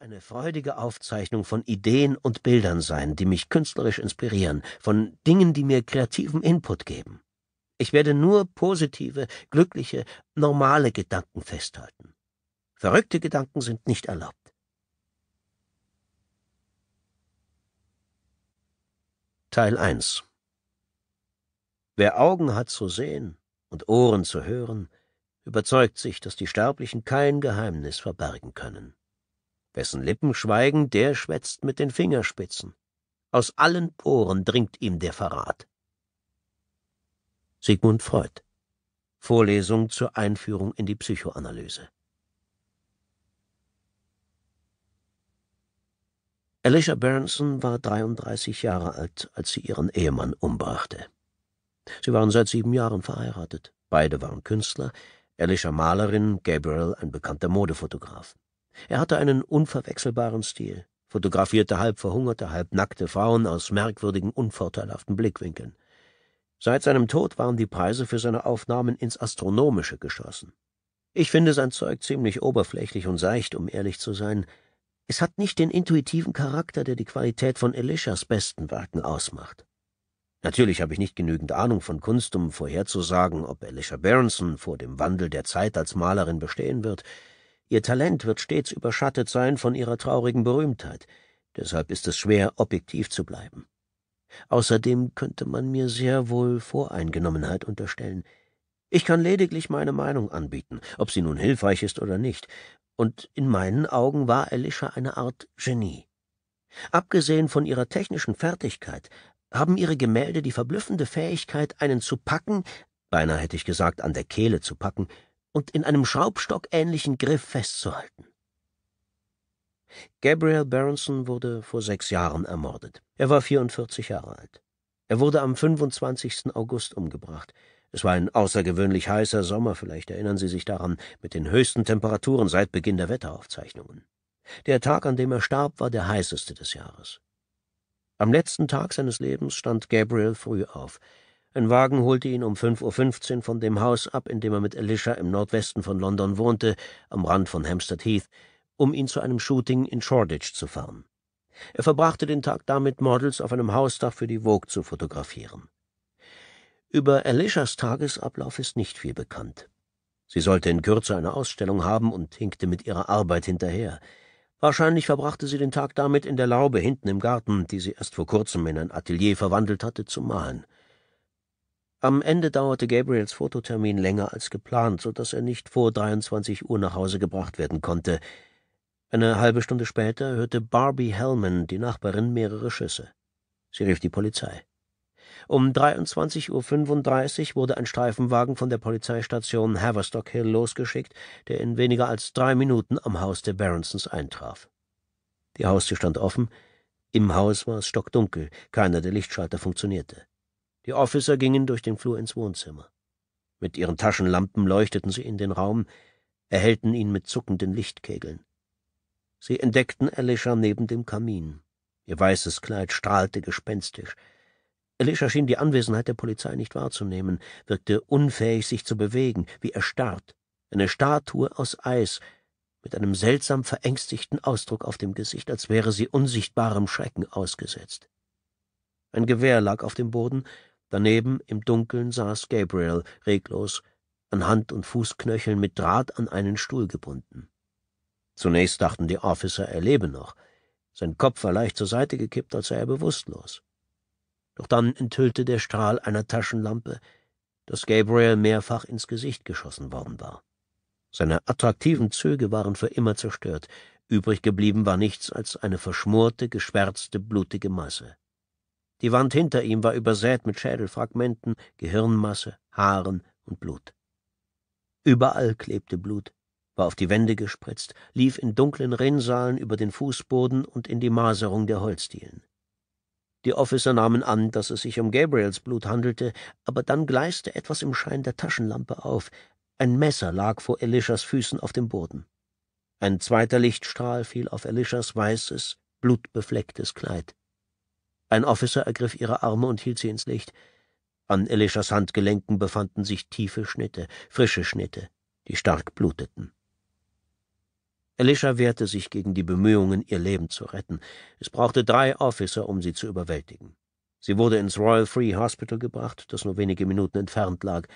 eine freudige Aufzeichnung von Ideen und Bildern sein, die mich künstlerisch inspirieren, von Dingen, die mir kreativen Input geben. Ich werde nur positive, glückliche, normale Gedanken festhalten. Verrückte Gedanken sind nicht erlaubt. Teil 1 Wer Augen hat zu sehen und Ohren zu hören, überzeugt sich, dass die Sterblichen kein Geheimnis verbergen können. Wessen Lippen schweigen, der schwätzt mit den Fingerspitzen. Aus allen Poren dringt ihm der Verrat. Sigmund Freud Vorlesung zur Einführung in die Psychoanalyse Alicia Berenson war 33 Jahre alt, als sie ihren Ehemann umbrachte. Sie waren seit sieben Jahren verheiratet. Beide waren Künstler, Alicia Malerin, Gabriel ein bekannter Modefotograf. Er hatte einen unverwechselbaren Stil, fotografierte halb verhungerte, halb nackte Frauen aus merkwürdigen, unvorteilhaften Blickwinkeln. Seit seinem Tod waren die Preise für seine Aufnahmen ins Astronomische geschossen. Ich finde sein Zeug ziemlich oberflächlich und seicht, um ehrlich zu sein. Es hat nicht den intuitiven Charakter, der die Qualität von Elishas besten Werken ausmacht. Natürlich habe ich nicht genügend Ahnung von Kunst, um vorherzusagen, ob Elisha Berenson vor dem Wandel der Zeit als Malerin bestehen wird, Ihr Talent wird stets überschattet sein von ihrer traurigen Berühmtheit, deshalb ist es schwer, objektiv zu bleiben. Außerdem könnte man mir sehr wohl Voreingenommenheit unterstellen. Ich kann lediglich meine Meinung anbieten, ob sie nun hilfreich ist oder nicht, und in meinen Augen war Elisha eine Art Genie. Abgesehen von ihrer technischen Fertigkeit haben ihre Gemälde die verblüffende Fähigkeit, einen zu packen, beinahe hätte ich gesagt, an der Kehle zu packen, und in einem schraubstockähnlichen Griff festzuhalten. Gabriel Berenson wurde vor sechs Jahren ermordet. Er war 44 Jahre alt. Er wurde am 25. August umgebracht. Es war ein außergewöhnlich heißer Sommer, vielleicht erinnern Sie sich daran, mit den höchsten Temperaturen seit Beginn der Wetteraufzeichnungen. Der Tag, an dem er starb, war der heißeste des Jahres. Am letzten Tag seines Lebens stand Gabriel früh auf. Ein Wagen holte ihn um 5.15 Uhr von dem Haus ab, in dem er mit Alicia im Nordwesten von London wohnte, am Rand von Hampstead Heath, um ihn zu einem Shooting in Shoreditch zu fahren. Er verbrachte den Tag damit, Models auf einem Hausdach für die Vogue zu fotografieren. Über Alicias Tagesablauf ist nicht viel bekannt. Sie sollte in Kürze eine Ausstellung haben und hinkte mit ihrer Arbeit hinterher. Wahrscheinlich verbrachte sie den Tag damit, in der Laube hinten im Garten, die sie erst vor kurzem in ein Atelier verwandelt hatte, zu malen. Am Ende dauerte Gabriels Fototermin länger als geplant, so dass er nicht vor 23 Uhr nach Hause gebracht werden konnte. Eine halbe Stunde später hörte Barbie Hellman, die Nachbarin, mehrere Schüsse. Sie rief die Polizei. Um 23.35 Uhr wurde ein Streifenwagen von der Polizeistation Haverstock Hill losgeschickt, der in weniger als drei Minuten am Haus der Berensons eintraf. Die Haustür stand offen, im Haus war es stockdunkel, keiner der Lichtschalter funktionierte. Die Officer gingen durch den Flur ins Wohnzimmer. Mit ihren Taschenlampen leuchteten sie in den Raum, erhellten ihn mit zuckenden Lichtkegeln. Sie entdeckten Alicia neben dem Kamin. Ihr weißes Kleid strahlte gespenstisch. Alicia schien die Anwesenheit der Polizei nicht wahrzunehmen, wirkte unfähig, sich zu bewegen, wie erstarrt, eine Statue aus Eis, mit einem seltsam verängstigten Ausdruck auf dem Gesicht, als wäre sie unsichtbarem Schrecken ausgesetzt. Ein Gewehr lag auf dem Boden, Daneben im Dunkeln saß Gabriel reglos, an Hand und Fußknöcheln mit Draht an einen Stuhl gebunden. Zunächst dachten die Officer, er lebe noch. Sein Kopf war leicht zur Seite gekippt, als sei er bewusstlos. Doch dann enthüllte der Strahl einer Taschenlampe, dass Gabriel mehrfach ins Gesicht geschossen worden war. Seine attraktiven Züge waren für immer zerstört, übrig geblieben war nichts als eine verschmorte, geschwärzte, blutige Masse. Die Wand hinter ihm war übersät mit Schädelfragmenten, Gehirnmasse, Haaren und Blut. Überall klebte Blut, war auf die Wände gespritzt, lief in dunklen Rinnsalen über den Fußboden und in die Maserung der Holzdielen. Die Officer nahmen an, dass es sich um Gabriels Blut handelte, aber dann gleiste etwas im Schein der Taschenlampe auf. Ein Messer lag vor Elishas Füßen auf dem Boden. Ein zweiter Lichtstrahl fiel auf Elishas weißes, blutbeflecktes Kleid. Ein Officer ergriff ihre Arme und hielt sie ins Licht. An Elishas Handgelenken befanden sich tiefe Schnitte, frische Schnitte, die stark bluteten. Elisha wehrte sich gegen die Bemühungen, ihr Leben zu retten. Es brauchte drei Officer, um sie zu überwältigen. Sie wurde ins Royal Free Hospital gebracht, das nur wenige Minuten entfernt lag.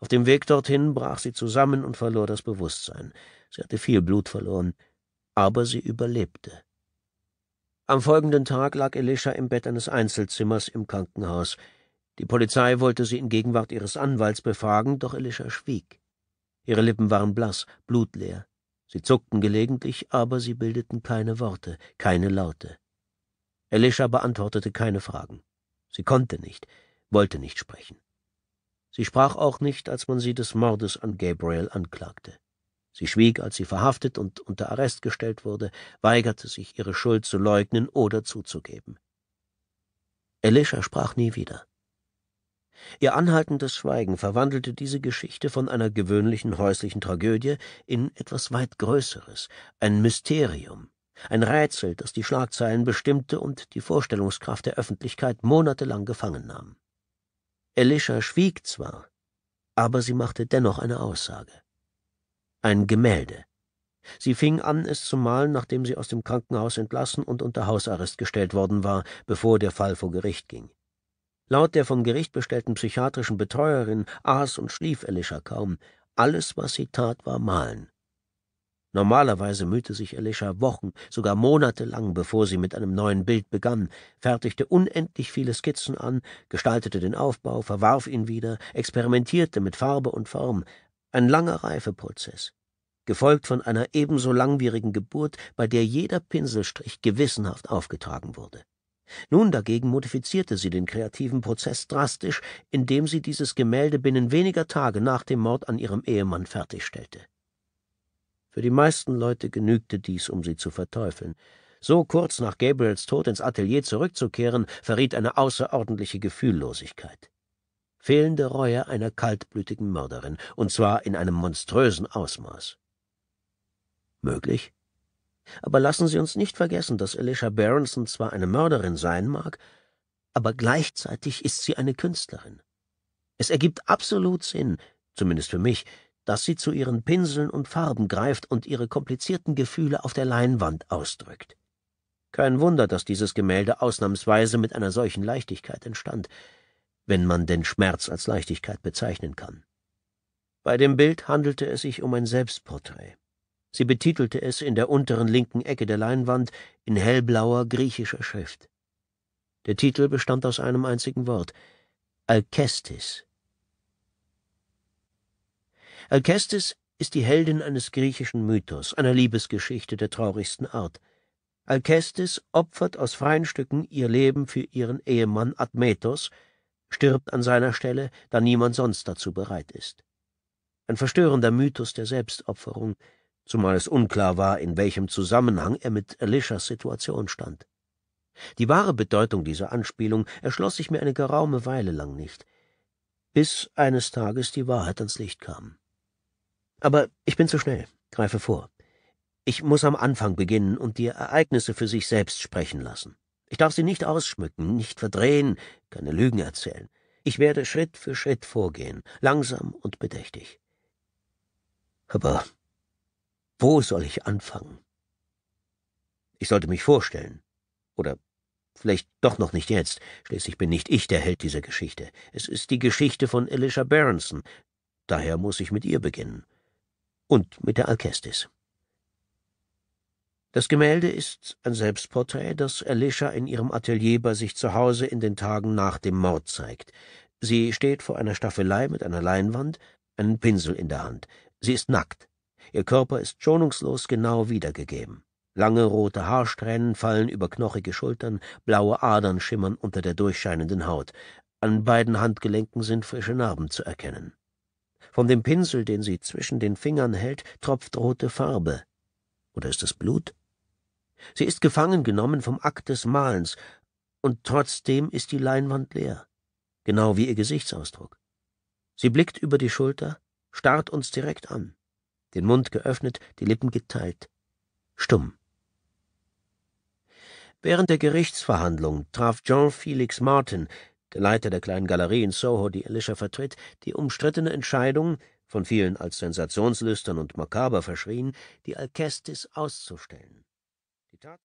Auf dem Weg dorthin brach sie zusammen und verlor das Bewusstsein. Sie hatte viel Blut verloren, aber sie überlebte. Am folgenden Tag lag Elisha im Bett eines Einzelzimmers im Krankenhaus. Die Polizei wollte sie in Gegenwart ihres Anwalts befragen, doch Elisha schwieg. Ihre Lippen waren blass, blutleer. Sie zuckten gelegentlich, aber sie bildeten keine Worte, keine Laute. Elisha beantwortete keine Fragen. Sie konnte nicht, wollte nicht sprechen. Sie sprach auch nicht, als man sie des Mordes an Gabriel anklagte. Sie schwieg, als sie verhaftet und unter Arrest gestellt wurde, weigerte sich, ihre Schuld zu leugnen oder zuzugeben. Elisha sprach nie wieder. Ihr anhaltendes Schweigen verwandelte diese Geschichte von einer gewöhnlichen häuslichen Tragödie in etwas weit Größeres, ein Mysterium, ein Rätsel, das die Schlagzeilen bestimmte und die Vorstellungskraft der Öffentlichkeit monatelang gefangen nahm. Elisha schwieg zwar, aber sie machte dennoch eine Aussage ein Gemälde. Sie fing an, es zu malen, nachdem sie aus dem Krankenhaus entlassen und unter Hausarrest gestellt worden war, bevor der Fall vor Gericht ging. Laut der vom Gericht bestellten psychiatrischen Betreuerin aß und schlief Elisha kaum. Alles, was sie tat, war malen. Normalerweise mühte sich Elisha Wochen, sogar Monate lang, bevor sie mit einem neuen Bild begann, fertigte unendlich viele Skizzen an, gestaltete den Aufbau, verwarf ihn wieder, experimentierte mit Farbe und Form, ein langer Reifeprozess, gefolgt von einer ebenso langwierigen Geburt, bei der jeder Pinselstrich gewissenhaft aufgetragen wurde. Nun dagegen modifizierte sie den kreativen Prozess drastisch, indem sie dieses Gemälde binnen weniger Tage nach dem Mord an ihrem Ehemann fertigstellte. Für die meisten Leute genügte dies, um sie zu verteufeln. So kurz nach Gabriels Tod ins Atelier zurückzukehren, verriet eine außerordentliche Gefühllosigkeit fehlende Reue einer kaltblütigen Mörderin, und zwar in einem monströsen Ausmaß. Möglich? Aber lassen Sie uns nicht vergessen, dass Alicia Berenson zwar eine Mörderin sein mag, aber gleichzeitig ist sie eine Künstlerin. Es ergibt absolut Sinn, zumindest für mich, dass sie zu ihren Pinseln und Farben greift und ihre komplizierten Gefühle auf der Leinwand ausdrückt. Kein Wunder, dass dieses Gemälde ausnahmsweise mit einer solchen Leichtigkeit entstand wenn man den Schmerz als Leichtigkeit bezeichnen kann. Bei dem Bild handelte es sich um ein Selbstporträt. Sie betitelte es in der unteren linken Ecke der Leinwand in hellblauer griechischer Schrift. Der Titel bestand aus einem einzigen Wort Alkestis. Alkestis ist die Heldin eines griechischen Mythos, einer Liebesgeschichte der traurigsten Art. Alkestis opfert aus freien Stücken ihr Leben für ihren Ehemann Admetos, stirbt an seiner Stelle, da niemand sonst dazu bereit ist. Ein verstörender Mythos der Selbstopferung, zumal es unklar war, in welchem Zusammenhang er mit Alishas Situation stand. Die wahre Bedeutung dieser Anspielung erschloss sich mir eine geraume Weile lang nicht, bis eines Tages die Wahrheit ans Licht kam. Aber ich bin zu schnell, greife vor. Ich muss am Anfang beginnen und die Ereignisse für sich selbst sprechen lassen. Ich darf sie nicht ausschmücken, nicht verdrehen, keine Lügen erzählen. Ich werde Schritt für Schritt vorgehen, langsam und bedächtig. Aber wo soll ich anfangen? Ich sollte mich vorstellen. Oder vielleicht doch noch nicht jetzt. Schließlich bin nicht ich der Held dieser Geschichte. Es ist die Geschichte von Elisha Berenson. Daher muss ich mit ihr beginnen. Und mit der Alkestis. Das Gemälde ist ein Selbstporträt, das Alicia in ihrem Atelier bei sich zu Hause in den Tagen nach dem Mord zeigt. Sie steht vor einer Staffelei mit einer Leinwand, einen Pinsel in der Hand. Sie ist nackt. Ihr Körper ist schonungslos genau wiedergegeben. Lange rote Haarsträhnen fallen über knochige Schultern, blaue Adern schimmern unter der durchscheinenden Haut. An beiden Handgelenken sind frische Narben zu erkennen. Von dem Pinsel, den sie zwischen den Fingern hält, tropft rote Farbe. Oder ist es Blut? Sie ist gefangen genommen vom Akt des Malens, und trotzdem ist die Leinwand leer, genau wie ihr Gesichtsausdruck. Sie blickt über die Schulter, starrt uns direkt an, den Mund geöffnet, die Lippen geteilt, stumm. Während der Gerichtsverhandlung traf Jean Felix Martin, der Leiter der kleinen Galerie in Soho, die Alicia vertritt, die umstrittene Entscheidung, von vielen als sensationslüstern und makaber verschrien, die Alkestis auszustellen. Die Tat